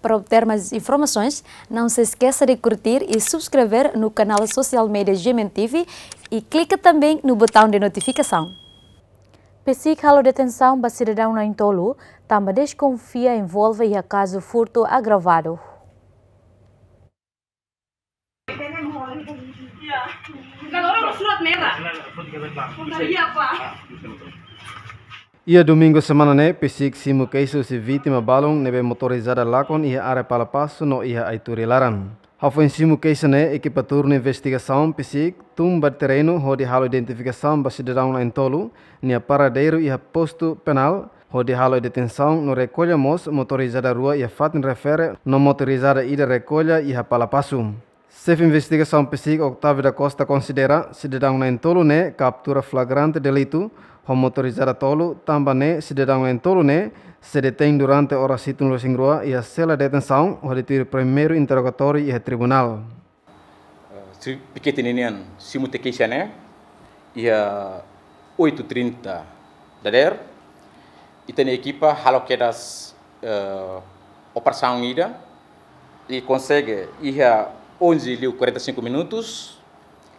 Para obter mais informações, não se esqueça de curtir e subscrever no canal Social Media Gemen TV e clique também no botão de notificação. Pesik de detenção para cidadão na Intolo, tamba desconfia envolve e acaso furto agravado. Kalau Ia domingo semana ne pisik simu keisu si vítima balong nebe motorizada lacon ia área para passo no ia aiturilaran. Hafo em simu keisu ne equipa turno investigação pisik tumba terreno hodi halo identificação basidadão na entolo nia paradeiro ia posto penal Hodi halo detenção no recolha mos motorizada rua ia fatin refere no motorizada ida recolha ia palapasu. Chefe Investigação PSIC Octavio da Costa considera cidadão na entolo né captura flagrante delito motorizada tolo também né cidadão na entolo né se detém durante hora situ no singrua e a cela de detenção o primeiro interrogatório e tribunal. Eh, se pequetininian se mutequeixa né e a 8h30 da der e tem equipa haloquedas uh, eh, operação ida e consegue ir a 11 liu 45 minutos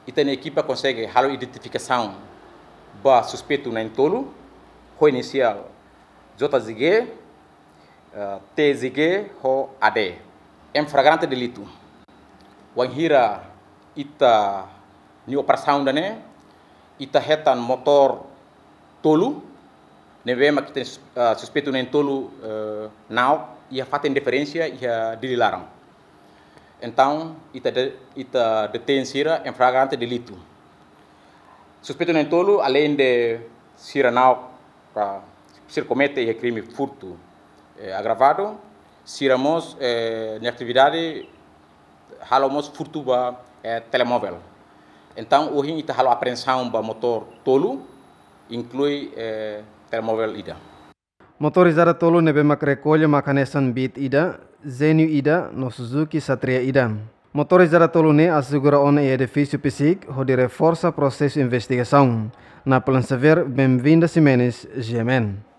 e a equipa consegue halo identificação ba suspeito na entolo ho inicial JZG zigue uh, t ho ad em flagrante delito wanghira ita ni operação dane ita hetan motor tolu nevema kita uh, eh, suspeito na entolo uh, eh, now ia fatem deferência ia dililaram então ita de, ita detém sira em flagrante delito. Suspeito nem tolo, além de sira não para se comete crime furto eh, agravado, siramos eh, na atividade halamos furto ba eh, telemóvel. Então hoje ita halo apreensão ba motor tolo, inclui eh, telemóvel ida. Motorizada tolu nebe makrekolha makanesan bit ida, Zenu ida, no Suzuki Satria ida. Motorizada tolu ne assegura on e edifício PSIC, de reforça processo investigação. Na Plan ver bem-vinda Simenes, GMN.